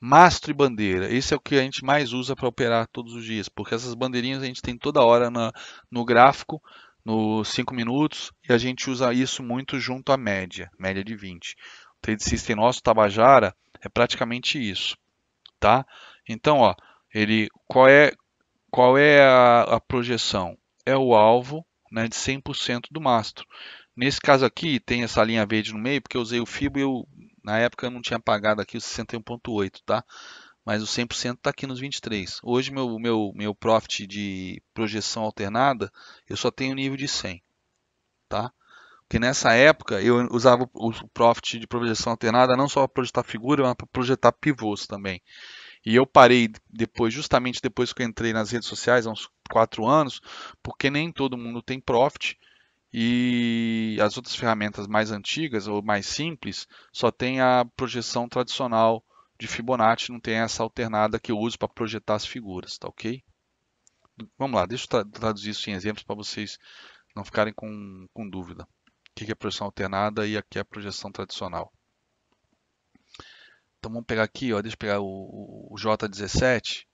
Mastro e bandeira, esse é o que a gente mais usa para operar todos os dias, porque essas bandeirinhas a gente tem toda hora na, no gráfico, nos 5 minutos, e a gente usa isso muito junto à média, média de 20. O trade system nosso, Tabajara, é praticamente isso, tá? Então, ó, ele, qual é, qual é a, a projeção? É o alvo né, de 100% do mastro. Nesse caso aqui, tem essa linha verde no meio, porque eu usei o FIBO e o na época eu não tinha pagado aqui o 61.8, tá? Mas o 100% está aqui nos 23. Hoje meu meu meu profit de projeção alternada, eu só tenho nível de 100, tá? Porque nessa época eu usava o profit de projeção alternada não só para projetar figura, mas para projetar pivôs também. E eu parei depois, justamente depois que eu entrei nas redes sociais, há uns 4 anos, porque nem todo mundo tem profit e as outras ferramentas mais antigas ou mais simples só tem a projeção tradicional de Fibonacci, não tem essa alternada que eu uso para projetar as figuras, tá ok? Vamos lá, deixa eu traduzir isso em exemplos para vocês não ficarem com, com dúvida. O que é projeção alternada e aqui é a projeção tradicional. Então vamos pegar aqui, ó, deixa eu pegar o, o J17,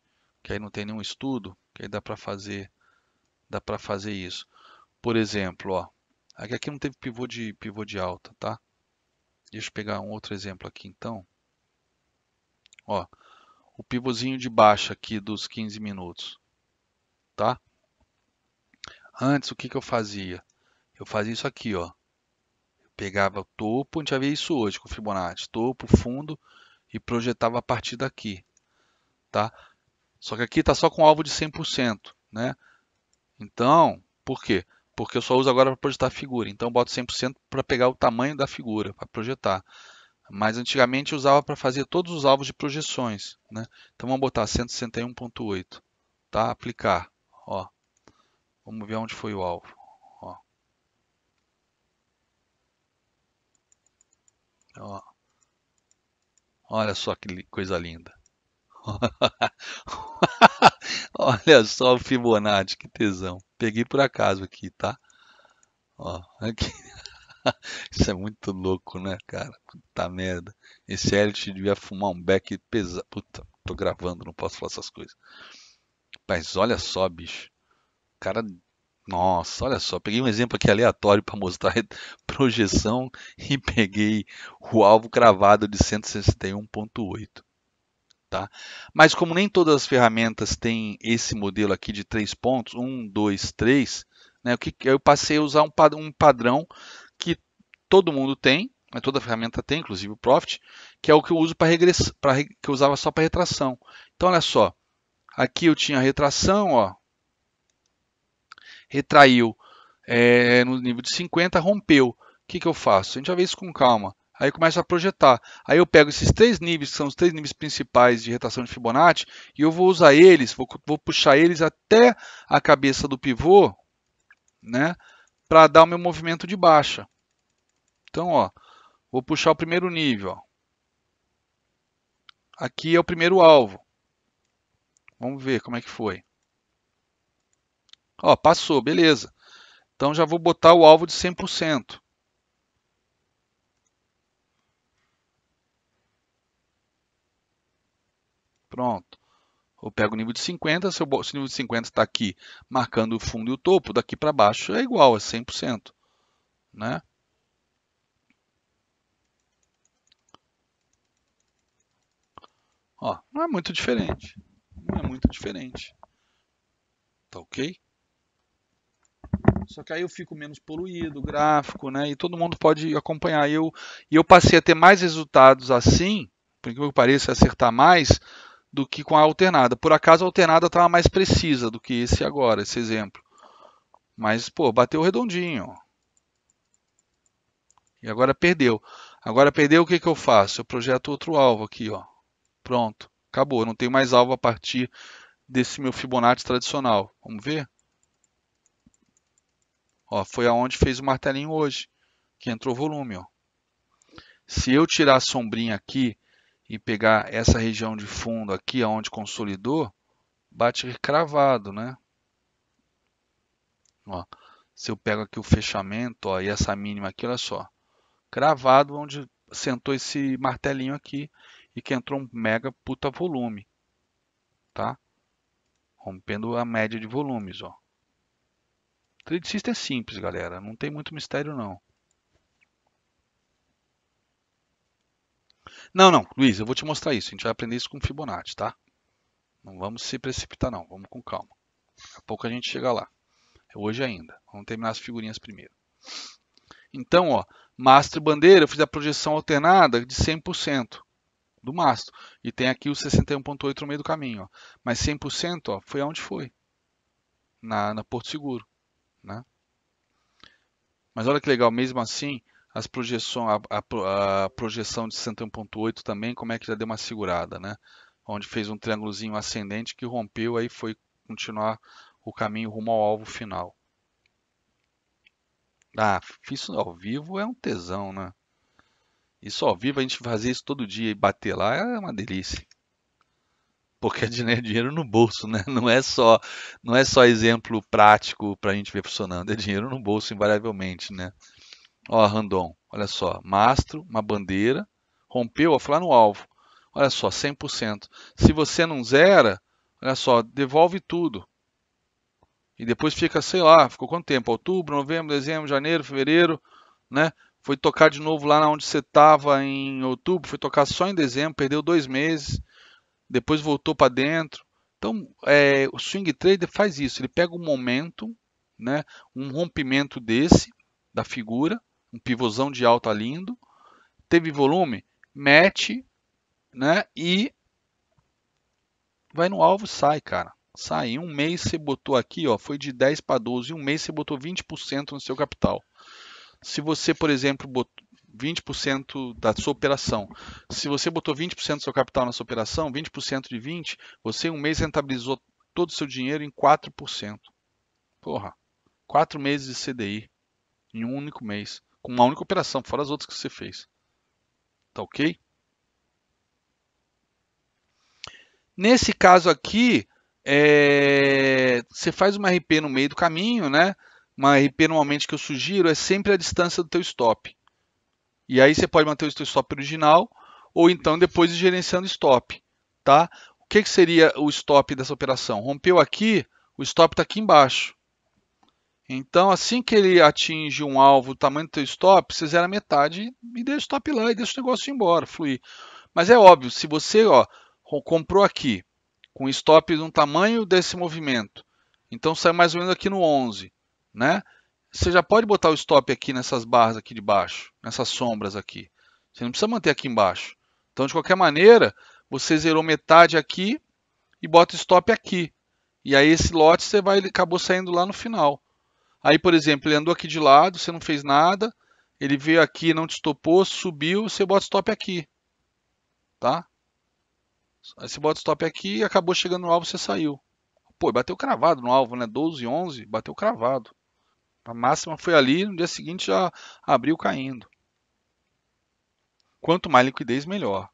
que aí não tem nenhum estudo, que aí dá para fazer, dá fazer isso. Por exemplo, ó, aqui não teve pivô de, pivô de alta, tá? Deixa eu pegar um outro exemplo aqui, então. Ó, o pivôzinho de baixa aqui dos 15 minutos, tá? Antes, o que, que eu fazia? Eu fazia isso aqui, ó. Eu pegava o topo, a gente já vê isso hoje com o Fibonacci, topo, fundo e projetava a partir daqui, tá? Só que aqui está só com alvo de 100%, né? Então, por quê? porque eu só uso agora para projetar a figura. Então eu boto 100% para pegar o tamanho da figura, para projetar. Mas antigamente eu usava para fazer todos os alvos de projeções. Né? Então vamos botar 161.8. Tá? Aplicar. Ó. Vamos ver onde foi o alvo. Ó. Ó. Olha só que coisa linda. Olha só o Fibonacci, que tesão. Peguei por acaso aqui, tá? Ó, aqui. Isso é muito louco, né, cara? Puta merda. Esse elite devia fumar um beck pesado. Puta, tô gravando, não posso falar essas coisas. Mas olha só, bicho. Cara, nossa, olha só. Peguei um exemplo aqui aleatório para mostrar projeção e peguei o alvo cravado de 161.8. Tá? Mas como nem todas as ferramentas têm esse modelo aqui de três pontos, um, dois, três, né, eu passei a usar um padrão que todo mundo tem, né, toda ferramenta tem, inclusive o Profit, que é o que eu uso para regressão, que eu usava só para retração. Então olha só, aqui eu tinha a retração, ó, retraiu é, no nível de 50, rompeu. O que, que eu faço? A gente já vê isso com calma. Aí eu começo a projetar. Aí eu pego esses três níveis, que são os três níveis principais de retação de Fibonacci, e eu vou usar eles, vou, vou puxar eles até a cabeça do pivô, né, para dar o meu movimento de baixa. Então, ó, vou puxar o primeiro nível, ó. Aqui é o primeiro alvo. Vamos ver como é que foi. Ó, passou, beleza. Então já vou botar o alvo de 100%. Pronto. Eu pego o nível de 50, se o nível de 50 está aqui marcando o fundo e o topo, daqui para baixo é igual, é 100%. Né? Ó, não é muito diferente. Não é muito diferente. Tá ok? Só que aí eu fico menos poluído, gráfico, né? E todo mundo pode acompanhar. E eu, e eu passei a ter mais resultados assim, por que eu pareço acertar mais, do que com a alternada. Por acaso a alternada estava mais precisa do que esse agora, esse exemplo. Mas, pô, bateu redondinho. E agora perdeu. Agora perdeu, o que, que eu faço? Eu projeto outro alvo aqui, ó. Pronto, acabou. Não tem mais alvo a partir desse meu Fibonacci tradicional. Vamos ver? Ó, foi aonde fez o martelinho hoje, que entrou volume, ó. Se eu tirar a sombrinha aqui e pegar essa região de fundo aqui, onde consolidou, bate cravado, né? Ó, se eu pego aqui o fechamento ó, e essa mínima aqui, olha só, cravado onde sentou esse martelinho aqui e que entrou um mega puta volume, tá? Rompendo a média de volumes, ó. Trade System é simples, galera, não tem muito mistério não. Não, não, Luiz, eu vou te mostrar isso. A gente vai aprender isso com Fibonacci, tá? Não vamos se precipitar, não. Vamos com calma. Daqui a pouco a gente chega lá. É hoje ainda. Vamos terminar as figurinhas primeiro. Então, ó, mastro e bandeira, eu fiz a projeção alternada de 100% do mastro. E tem aqui o 61,8 no meio do caminho. Ó. Mas 100% ó, foi aonde foi? Na, na Porto Seguro. Né? Mas olha que legal, mesmo assim, as projeção, a, a, a projeção de 61.8 também, como é que já deu uma segurada, né? Onde fez um triângulozinho ascendente que rompeu, aí foi continuar o caminho rumo ao alvo final. Ah, isso ao vivo é um tesão, né? Isso ao vivo, a gente fazer isso todo dia e bater lá é uma delícia. Porque é dinheiro no bolso, né? Não é só, não é só exemplo prático para a gente ver funcionando, é dinheiro no bolso, invariavelmente, né? Ó, Randon, olha só, mastro, uma bandeira, rompeu, ó, foi lá no alvo. Olha só, 100%. Se você não zera, olha só, devolve tudo. E depois fica, sei lá, ficou quanto tempo? Outubro, novembro, dezembro, janeiro, fevereiro, né? Foi tocar de novo lá onde você estava em outubro, foi tocar só em dezembro, perdeu dois meses, depois voltou para dentro. Então, é, o swing trader faz isso, ele pega um momento, né, um rompimento desse, da figura, um pivôzão de alta lindo, teve volume, mete, né? E vai no alvo, sai, cara. Sai. Em um mês você botou aqui, ó, foi de 10 para 12, em um mês você botou 20% no seu capital. Se você, por exemplo, botou 20% da sua operação. Se você botou 20% do seu capital na sua operação, 20% de 20, você em um mês rentabilizou todo o seu dinheiro em 4%. Porra. 4 meses de CDI em um único mês. Com uma única operação, fora as outras que você fez. Tá ok? Nesse caso aqui, é... você faz uma RP no meio do caminho, né? Uma RP normalmente que eu sugiro é sempre a distância do teu stop. E aí você pode manter o teu stop original ou então depois gerenciando stop, tá? O que, que seria o stop dessa operação? Rompeu aqui, o stop está aqui embaixo. Então, assim que ele atinge um alvo, o tamanho do teu stop, você zera metade e deixa o stop lá e deixa o negócio ir embora, fluir. Mas é óbvio, se você ó, comprou aqui com stop de um tamanho desse movimento, então sai mais ou menos aqui no 11, né? Você já pode botar o stop aqui nessas barras aqui de baixo, nessas sombras aqui. Você não precisa manter aqui embaixo. Então, de qualquer maneira, você zerou metade aqui e bota o stop aqui. E aí esse lote você vai acabou saindo lá no final. Aí, por exemplo, ele andou aqui de lado, você não fez nada, ele veio aqui, não te stopou, subiu, você bota stop aqui. Tá? Aí você bota stop aqui e acabou chegando no alvo, você saiu. Pô, bateu cravado no alvo, né? 12, 11, bateu cravado. A máxima foi ali, no dia seguinte já abriu caindo. Quanto mais liquidez, melhor.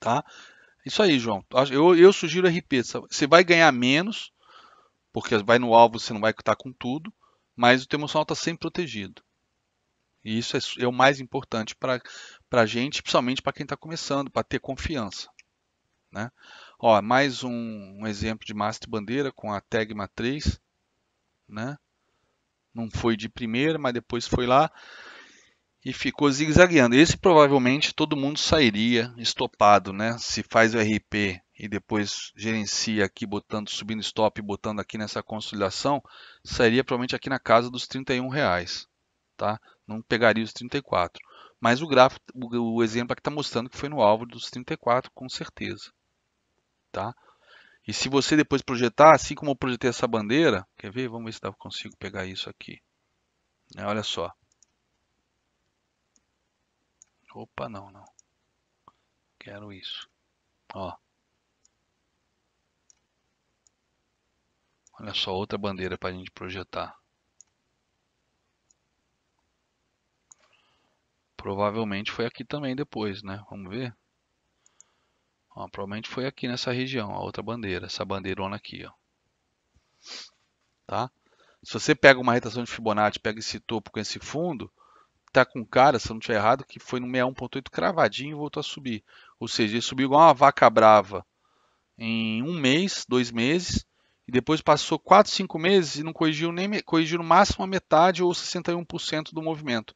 Tá? Isso aí, João. Eu, eu sugiro RP. Você vai ganhar menos, porque vai no alvo, você não vai estar com tudo, mas o teu emocional está sempre protegido. E isso é, é o mais importante para a gente, principalmente para quem está começando, para ter confiança. Né? Ó, mais um, um exemplo de master bandeira com a Tegma 3. Né? Não foi de primeira, mas depois foi lá e ficou zigue-zagueando. Esse provavelmente todo mundo sairia estopado, né? Se faz o RP e depois gerencia aqui botando, subindo stop, e botando aqui nessa consolidação, sairia provavelmente aqui na casa dos 31 reais, tá? Não pegaria os 34. Mas o gráfico, o exemplo aqui está mostrando que foi no alvo dos 34, com certeza, tá? E se você depois projetar, assim como eu projetei essa bandeira, quer ver? Vamos ver se eu consigo pegar isso aqui. Olha só. Opa, não, não. Quero isso. Ó. Olha só, outra bandeira para a gente projetar. Provavelmente foi aqui também depois, né? Vamos ver? Ó, provavelmente foi aqui nessa região, a outra bandeira, essa bandeirona aqui, ó. Tá? Se você pega uma retração de Fibonacci, pega esse topo com esse fundo, tá com cara, se eu não estiver errado, que foi no 61.8 cravadinho e voltou a subir. Ou seja, ele subiu igual uma vaca brava em um mês, dois meses, e depois passou 4, 5 meses e não corrigiu nem corrigiu no máximo a metade ou 61% do movimento.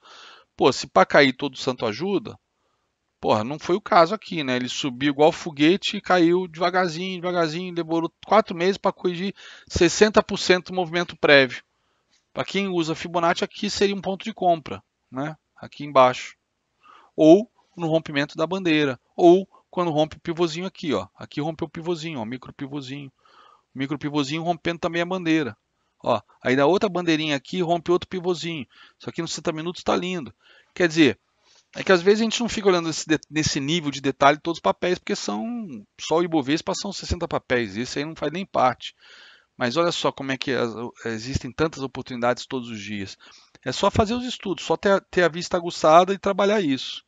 Pô, se para cair todo santo ajuda, porra, não foi o caso aqui, né? Ele subiu igual foguete e caiu devagarzinho, devagarzinho, demorou 4 meses para corrigir 60% do movimento prévio. Para quem usa Fibonacci aqui seria um ponto de compra né? aqui embaixo, ou no rompimento da bandeira, ou quando rompe o pivôzinho aqui, ó. aqui rompeu o pivôzinho, ó, micro pivôzinho, micro pivôzinho rompendo também a bandeira. Ó, aí da outra bandeirinha aqui rompe outro pivôzinho. Isso aqui nos 60 minutos está lindo. Quer dizer, é que às vezes a gente não fica olhando esse, nesse nível de detalhe todos os papéis, porque são só o Ibovespa são 60 papéis, isso aí não faz nem parte. Mas olha só como é que as, existem tantas oportunidades todos os dias. É só fazer os estudos, só ter, ter a vista aguçada e trabalhar isso.